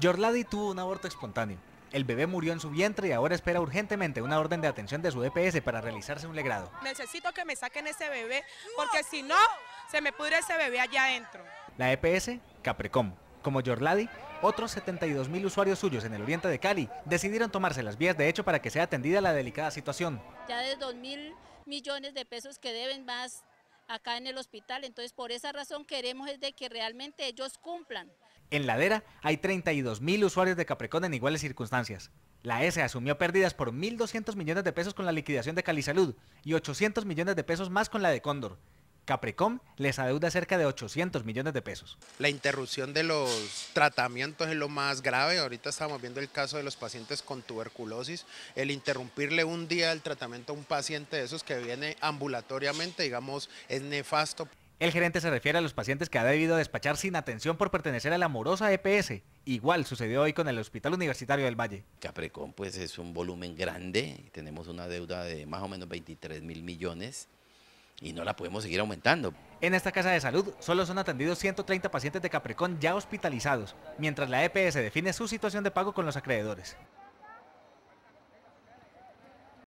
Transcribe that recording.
Jorladi tuvo un aborto espontáneo. El bebé murió en su vientre y ahora espera urgentemente una orden de atención de su EPS para realizarse un legrado. Necesito que me saquen ese bebé porque si no, se me pudre ese bebé allá adentro. La EPS, Caprecom, como Jorladi, otros 72 mil usuarios suyos en el oriente de Cali decidieron tomarse las vías de hecho para que sea atendida la delicada situación. Ya de 2 mil millones de pesos que deben más acá en el hospital, entonces por esa razón queremos es de que realmente ellos cumplan. En Ladera hay mil usuarios de Caprecom en iguales circunstancias. La S asumió pérdidas por 1.200 millones de pesos con la liquidación de Calisalud y 800 millones de pesos más con la de Cóndor. Caprecom les adeuda cerca de 800 millones de pesos. La interrupción de los tratamientos es lo más grave. Ahorita estamos viendo el caso de los pacientes con tuberculosis. El interrumpirle un día el tratamiento a un paciente de esos que viene ambulatoriamente, digamos, es nefasto. El gerente se refiere a los pacientes que ha debido despachar sin atención por pertenecer a la morosa EPS. Igual sucedió hoy con el Hospital Universitario del Valle. Caprecón pues es un volumen grande, tenemos una deuda de más o menos 23 mil millones y no la podemos seguir aumentando. En esta casa de salud solo son atendidos 130 pacientes de Caprecón ya hospitalizados, mientras la EPS define su situación de pago con los acreedores.